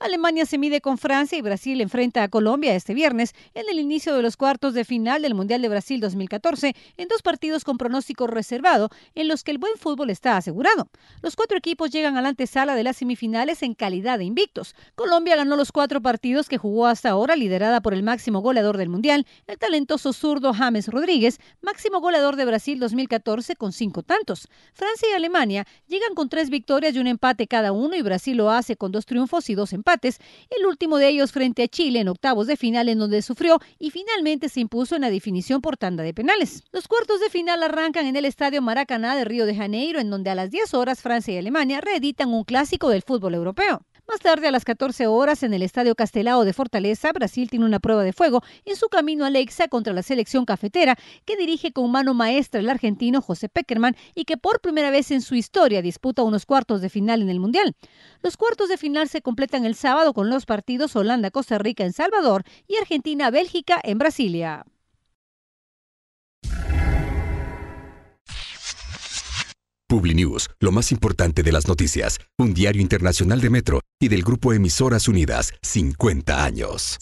Alemania se mide con Francia y Brasil enfrenta a Colombia este viernes en el inicio de los cuartos de final del Mundial de Brasil 2014 en dos partidos con pronóstico reservado en los que el buen fútbol está asegurado. Los cuatro equipos llegan a la antesala de las semifinales en calidad de invictos. Colombia ganó los cuatro partidos que jugó hasta ahora liderada por el máximo goleador del Mundial, el talentoso zurdo James Rodríguez, máximo goleador de Brasil 2014 con cinco tantos. Francia y Alemania llegan con tres victorias y un empate cada uno y Brasil lo hace con dos triunfos y dos empates el último de ellos frente a Chile en octavos de final en donde sufrió y finalmente se impuso en la definición por tanda de penales. Los cuartos de final arrancan en el Estadio Maracaná de Río de Janeiro en donde a las 10 horas Francia y Alemania reeditan un clásico del fútbol europeo. Más tarde, a las 14 horas, en el Estadio Castelao de Fortaleza, Brasil tiene una prueba de fuego en su camino a contra la selección cafetera, que dirige con mano maestra el argentino José Peckerman y que por primera vez en su historia disputa unos cuartos de final en el Mundial. Los cuartos de final se completan el sábado con los partidos Holanda-Costa Rica en Salvador y Argentina-Bélgica en Brasilia. PubliNews, lo más importante de las noticias, un diario internacional de Metro y del Grupo Emisoras Unidas 50 años.